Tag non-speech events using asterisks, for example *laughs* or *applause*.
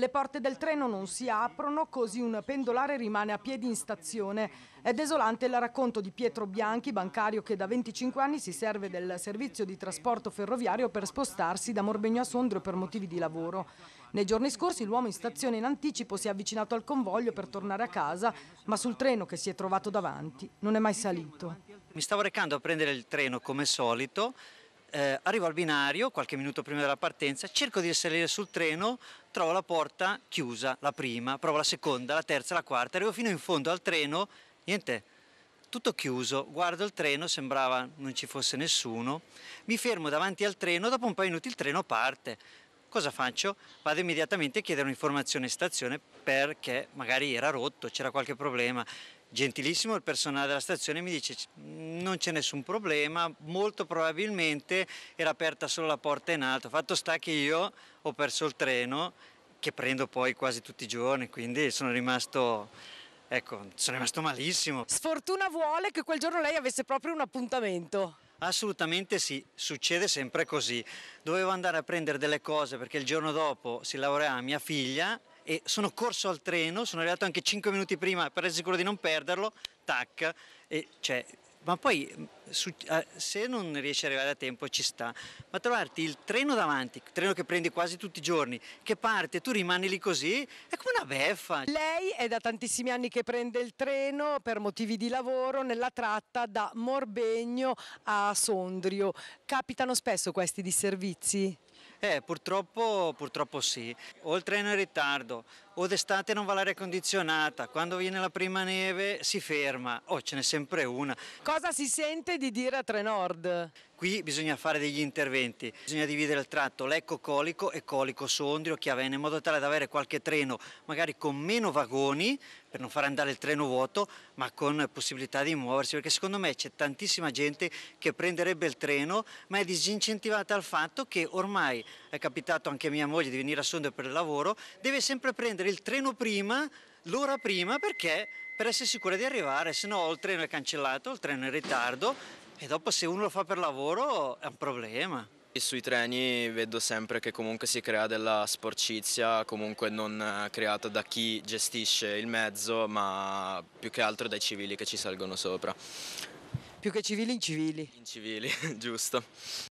Le porte del treno non si aprono, così un pendolare rimane a piedi in stazione. È desolante il racconto di Pietro Bianchi, bancario che da 25 anni si serve del servizio di trasporto ferroviario per spostarsi da Morbegno a Sondrio per motivi di lavoro. Nei giorni scorsi l'uomo in stazione in anticipo si è avvicinato al convoglio per tornare a casa, ma sul treno che si è trovato davanti non è mai salito. Mi stavo recando a prendere il treno come solito eh, arrivo al binario qualche minuto prima della partenza, cerco di salire sul treno, trovo la porta chiusa, la prima, provo la seconda, la terza, la quarta, arrivo fino in fondo al treno, niente, tutto chiuso, guardo il treno, sembrava non ci fosse nessuno, mi fermo davanti al treno, dopo un paio di minuti il treno parte. Cosa faccio? Vado immediatamente a chiedere un'informazione in stazione perché magari era rotto, c'era qualche problema gentilissimo il personale della stazione mi dice non c'è nessun problema, molto probabilmente era aperta solo la porta in alto, fatto sta che io ho perso il treno che prendo poi quasi tutti i giorni, quindi sono rimasto, ecco, sono rimasto malissimo. Sfortuna vuole che quel giorno lei avesse proprio un appuntamento. Assolutamente sì, succede sempre così. Dovevo andare a prendere delle cose perché il giorno dopo si laureava mia figlia e sono corso al treno, sono arrivato anche 5 minuti prima per essere sicuro di non perderlo, tac, e cioè, ma poi mm, su, eh, se non riesci ad arrivare a tempo ci sta, ma trovarti il treno davanti, il treno che prendi quasi tutti i giorni, che parte e tu rimani lì così, è come una beffa. Lei è da tantissimi anni che prende il treno per motivi di lavoro nella tratta da Morbegno a Sondrio. Capitano spesso questi disservizi? Eh, purtroppo, purtroppo sì. O il treno è in ritardo, o d'estate non va l'aria condizionata, quando viene la prima neve si ferma, oh ce n'è sempre una. Cosa si sente di dire a Trenord? Qui bisogna fare degli interventi, bisogna dividere il tratto Lecco-Colico e Colico-Sondrio-Chiavenna in modo tale da avere qualche treno magari con meno vagoni per non far andare il treno vuoto ma con possibilità di muoversi perché secondo me c'è tantissima gente che prenderebbe il treno ma è disincentivata al fatto che ormai è capitato anche a mia moglie di venire a Sondrio per il lavoro deve sempre prendere il treno prima l'ora prima perché per essere sicura di arrivare, se no il treno è cancellato, il treno è in ritardo e dopo se uno lo fa per lavoro è un problema. Sui treni vedo sempre che comunque si crea della sporcizia, comunque non eh, creata da chi gestisce il mezzo, ma più che altro dai civili che ci salgono sopra. Più che civili, incivili. Incivili, *laughs* giusto.